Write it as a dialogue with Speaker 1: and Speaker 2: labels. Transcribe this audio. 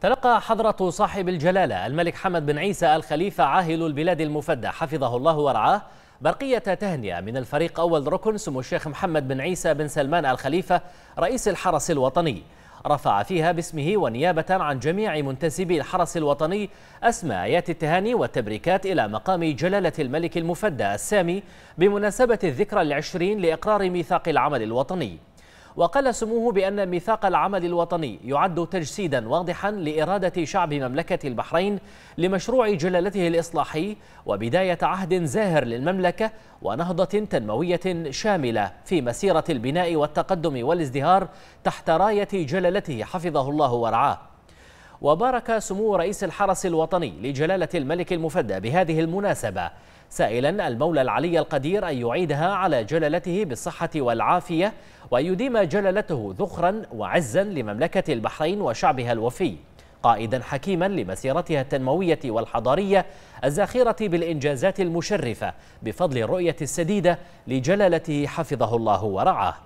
Speaker 1: تلقى حضرة صاحب الجلالة الملك حمد بن عيسى الخليفة عاهل البلاد المفدى حفظه الله ورعاه برقية تهنئة من الفريق أول ركن سمو الشيخ محمد بن عيسى بن سلمان الخليفة رئيس الحرس الوطني رفع فيها باسمه ونيابة عن جميع منتسبي الحرس الوطني أسمى آيات التهاني والتبريكات إلى مقام جلالة الملك المفدى السامي بمناسبة الذكرى العشرين لإقرار ميثاق العمل الوطني وقال سموه بأن ميثاق العمل الوطني يعد تجسيدا واضحا لإرادة شعب مملكة البحرين لمشروع جلالته الإصلاحي وبداية عهد زاهر للمملكة ونهضة تنموية شاملة في مسيرة البناء والتقدم والازدهار تحت راية جلالته حفظه الله ورعاه وبارك سمو رئيس الحرس الوطني لجلالة الملك المفدى بهذه المناسبة سائلا المولى العلي القدير أن يعيدها على جلالته بالصحة والعافية وأن يديم جلالته ذخرا وعزا لمملكة البحرين وشعبها الوفي قائدا حكيما لمسيرتها التنموية والحضارية الزاخرة بالإنجازات المشرفة بفضل الرؤية السديدة لجلالته حفظه الله ورعاه